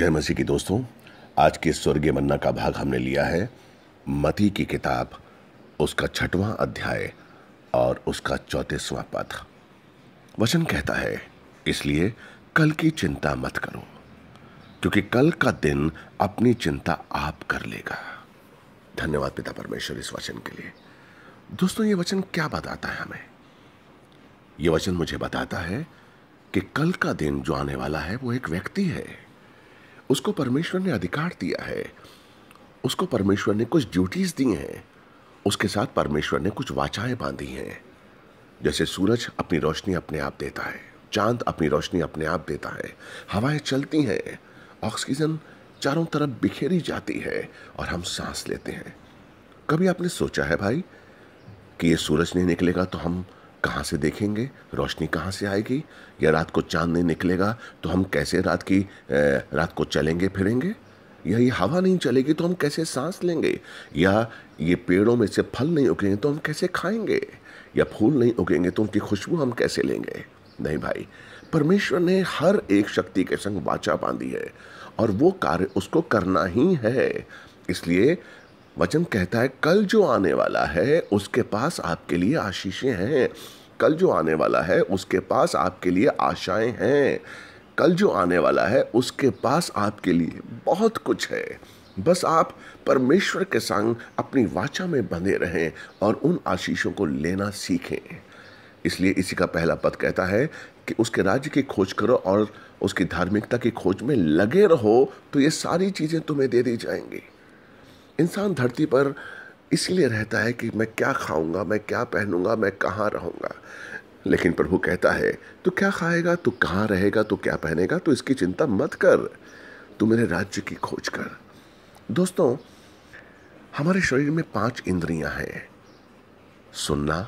जय मसीह की दोस्तों आज के स्वर्गीय मन्ना का भाग हमने लिया है मती की किताब उसका छठवां अध्याय और उसका चौंतीसवां पद वचन कहता है इसलिए कल की चिंता मत करो क्योंकि कल का दिन अपनी चिंता आप कर लेगा धन्यवाद पिता परमेश्वर इस वचन के लिए दोस्तों ये वचन क्या बताता है हमें ये वचन मुझे बताता है कि कल का दिन जो आने वाला है वो एक व्यक्ति है उसको परमेश्वर ने अधिकार दिया है उसको परमेश्वर ने कुछ ड्यूटीज़ दी हैं उसके साथ परमेश्वर ने कुछ वाचाएं बांधी हैं जैसे सूरज अपनी रोशनी अपने आप देता है चांद अपनी रोशनी अपने आप देता है हवाएं चलती हैं ऑक्सीजन चारों तरफ बिखेरी जाती है और हम सांस लेते हैं कभी आपने सोचा है भाई कि ये सूरज नहीं निकलेगा तो हम कहाँ से देखेंगे रोशनी कहाँ से आएगी या रात को चांद नहीं निकलेगा तो हम कैसे रात की रात को चलेंगे फिरेंगे या ये हवा नहीं चलेगी तो हम कैसे सांस लेंगे या ये पेड़ों में से फल नहीं उगेंगे तो हम कैसे खाएंगे या फूल नहीं उगेंगे तो उनकी खुशबू हम कैसे लेंगे नहीं भाई परमेश्वर ने हर एक शक्ति के संग वाचा बांधी है और वो कार्य उसको करना ही है इसलिए वचन कहता है कल जो आने वाला है उसके पास आपके लिए आशीषें हैं कल जो आने वाला है उसके पास आपके लिए आशाएं हैं कल जो आने वाला है उसके पास आपके लिए बहुत कुछ है बस आप परमेश्वर के संग अपनी वाचा में बंधे रहें और उन आशीषों को लेना सीखें इसलिए इसी का पहला पद कहता है कि उसके राज्य की खोज करो और उसकी धार्मिकता की खोज में लगे रहो तो ये सारी चीज़ें तुम्हें दे दी जाएंगी इंसान धरती पर इसलिए रहता है कि मैं क्या खाऊंगा मैं क्या पहनूंगा मैं कहाँ रहूंगा लेकिन प्रभु कहता है तो क्या खाएगा तो कहाँ रहेगा तो क्या पहनेगा तो इसकी चिंता मत कर तू मेरे राज्य की खोज कर दोस्तों हमारे शरीर में पांच इंद्रियां हैं सुनना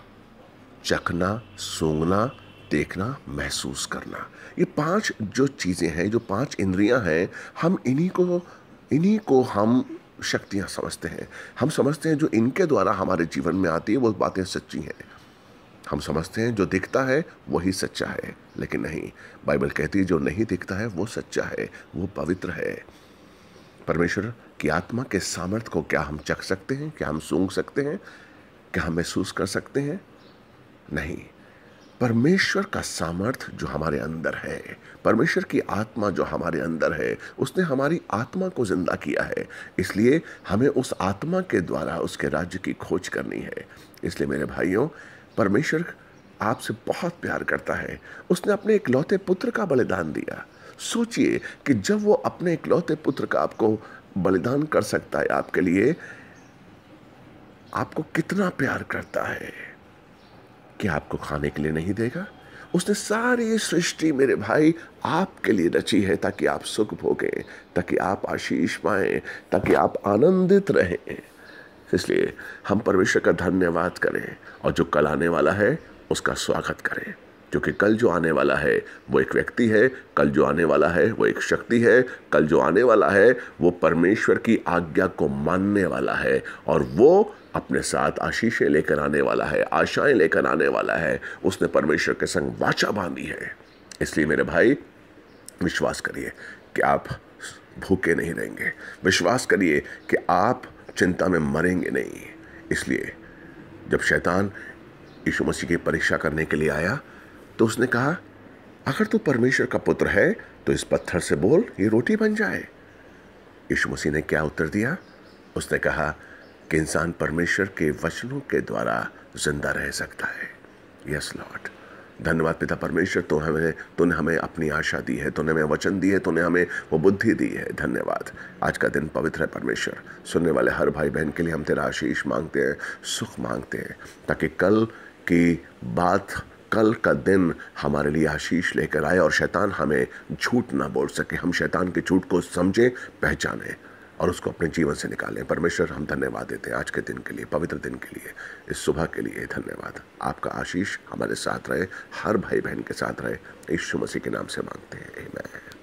चखना सूंघना देखना महसूस करना ये पांच जो चीज़ें हैं जो पांच इंद्रियां हैं हम इन्हीं को इन्हीं को हम शक्तियाँ समझते हैं हम समझते हैं जो इनके द्वारा हमारे जीवन में आती है वो बातें सच्ची हैं हम समझते हैं जो दिखता है वही सच्चा है लेकिन नहीं बाइबल कहती है जो नहीं दिखता है वो सच्चा है वो पवित्र है परमेश्वर की आत्मा के सामर्थ्य को क्या हम चख सकते हैं क्या हम सूंघ सकते हैं क्या हम महसूस कर सकते हैं नहीं परमेश्वर का सामर्थ्य जो हमारे अंदर है परमेश्वर की आत्मा जो हमारे अंदर है उसने हमारी आत्मा को ज़िंदा किया है इसलिए हमें उस आत्मा के द्वारा उसके राज्य की खोज करनी है इसलिए मेरे भाइयों परमेश्वर आपसे बहुत प्यार करता है उसने अपने इकलौते पुत्र का बलिदान दिया सोचिए कि जब वो अपने इकलौते पुत्र का आपको बलिदान कर सकता है आपके लिए आपको कितना प्यार करता है कि आपको खाने के लिए नहीं देगा उसने सारी सृष्टि मेरे भाई आपके लिए रची है ताकि आप सुख भोगें ताकि आप आशीष पाएं ताकि आप आनंदित रहें इसलिए हम परमेश्वर का धन्यवाद करें और जो कल आने वाला है उसका स्वागत करें क्योंकि कल जो आने वाला है वो एक व्यक्ति है कल जो आने वाला है वो एक शक्ति है कल जो आने वाला है वो परमेश्वर की आज्ञा को मानने वाला है और वो अपने साथ आशीषें लेकर आने वाला है आशाएं लेकर आने वाला है उसने परमेश्वर के संग वाचा बांधी है इसलिए मेरे भाई विश्वास करिए कि आप भूखे नहीं रहेंगे विश्वास करिए कि आप चिंता में मरेंगे नहीं इसलिए जब शैतान यीशु मसीह की परीक्षा करने के लिए आया तो उसने कहा अगर तू परमेश्वर का पुत्र है तो इस पत्थर से बोल ये रोटी बन जाए यीशु मसीह ने क्या उत्तर दिया उसने कहा कि इंसान परमेश्वर के वचनों के द्वारा जिंदा रह सकता है यस लॉर्ड धन्यवाद पिता परमेश्वर तो हमें तूने हमें अपनी आशा दी है तूने हमें वचन दिए तूने हमें वो बुद्धि दी है धन्यवाद आज का दिन पवित्र है परमेश्वर सुनने वाले हर भाई बहन के लिए हम तेरा आशीष मांगते हैं सुख मांगते हैं ताकि कल की बात कल का दिन हमारे लिए आशीष लेकर आए और शैतान हमें झूठ ना बोल सके हम शैतान के झूठ को समझें पहचाने और उसको अपने जीवन से निकालें परमेश्वर हम धन्यवाद देते हैं आज के दिन के लिए पवित्र दिन के लिए इस सुबह के लिए धन्यवाद आपका आशीष हमारे साथ रहे हर भाई बहन के साथ रहे यीशु मसीह के नाम से मांगते हैं